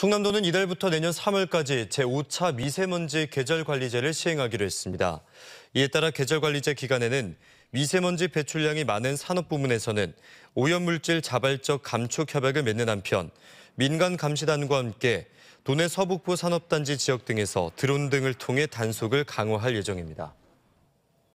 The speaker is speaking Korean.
충남도는 이달부터 내년 3월까지 제5차 미세먼지 계절관리제를 시행하기로 했습니다. 이에 따라 계절관리제 기간에는 미세먼지 배출량이 많은 산업 부문에서는 오염물질 자발적 감축 협약을 맺는 한편 민간 감시단과 함께 도내 서북부 산업단지 지역 등에서 드론 등을 통해 단속을 강화할 예정입니다.